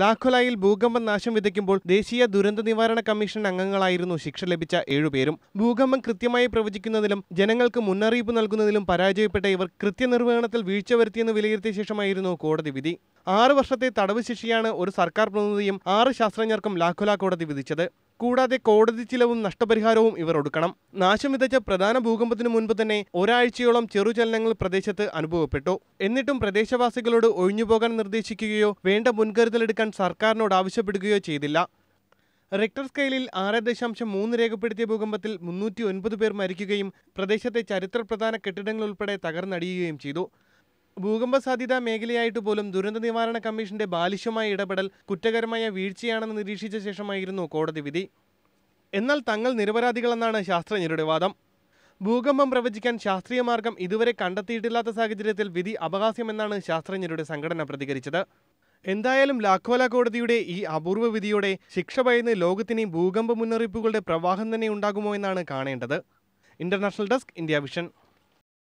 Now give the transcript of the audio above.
ലാഖുലായിൽ ഭൂകമ്പം നാശം വിതയ്ക്കുമ്പോൾ ദേശീയ ദുരന്ത നിവാരണ കമ്മീഷൻ അംഗങ്ങളായിരുന്നു ശിക്ഷ ലഭിച്ച ഏഴുപേരും ഭൂകമ്പം കൃത്യമായി പ്രവചിക്കുന്നതിലും ജനങ്ങൾക്ക് മുന്നറിയിപ്പ് നൽകുന്നതിലും പരാജയപ്പെട്ട ഇവർ കൃത്യനിർവഹണത്തിൽ വീഴ്ച വരുത്തിയെന്ന് വിലയിരുത്തിയ ശേഷമായിരുന്നു കോടതി വിധി ആറു വർഷത്തെ തടവ് ശിക്ഷയാണ് ഒരു സർക്കാർ പ്രതിനിധിയും ആറ് ശാസ്ത്രജ്ഞർക്കും ലാഖുല കോടതി വിധിച്ചത് കൂടാതെ കോടതി ചിലവും നഷ്ടപരിഹാരവും ഇവർ ഒടുക്കണം നാശം വിതച്ച പ്രധാന ഭൂകമ്പത്തിനു മുൻപ് തന്നെ ഒരാഴ്ചയോളം ചെറുചലനങ്ങൾ പ്രദേശത്ത് അനുഭവപ്പെട്ടു എന്നിട്ടും പ്രദേശവാസികളോട് ഒഴിഞ്ഞുപോകാൻ നിർദ്ദേശിക്കുകയോ വേണ്ട മുൻകരുതലെടുക്കാൻ സർക്കാരിനോട് ആവശ്യപ്പെടുകയോ ചെയ്തില്ല റിക്ടർ സ്കെയിലിൽ ആറ് ദശാംശം മൂന്ന് രേഖപ്പെടുത്തിയ ഭൂകമ്പത്തിൽ മുന്നൂറ്റി ഒൻപത് പേർ മരിക്കുകയും പ്രദേശത്തെ ചരിത്രപ്രധാന കെട്ടിടങ്ങൾ ഉൾപ്പെടെ തകർന്നടിയുകയും ചെയ്തു ഭൂകമ്പ സാധ്യത മേഖലയായിട്ട് പോലും ദുരന്ത നിവാരണ കമ്മീഷന്റെ ബാലിശമായ ഇടപെടൽ കുറ്റകരമായ വീഴ്ചയാണെന്ന് നിരീക്ഷിച്ച ശേഷമായിരുന്നു കോടതി വിധി എന്നാൽ തങ്ങൾ നിരപരാധികളെന്നാണ് ശാസ്ത്രജ്ഞരുടെ വാദം ഭൂകമ്പം പ്രവചിക്കാൻ ശാസ്ത്രീയ മാർഗം ഇതുവരെ കണ്ടെത്തിയിട്ടില്ലാത്ത സാഹചര്യത്തിൽ വിധി അപഹാസ്യമെന്നാണ് ശാസ്ത്രജ്ഞരുടെ സംഘടന പ്രതികരിച്ചത് എന്തായാലും ലാഖോല കോടതിയുടെ ഈ അപൂർവ വിധിയോടെ ശിക്ഷ ഭയന്ന് ലോകത്തിന് ഭൂകമ്പ മുന്നറിയിപ്പുകളുടെ പ്രവാഹം തന്നെ ഉണ്ടാകുമോ എന്നാണ് കാണേണ്ടത് ഇന്റർനാഷണൽ ഡെസ്ക് ഇന്ത്യ വിഷൻ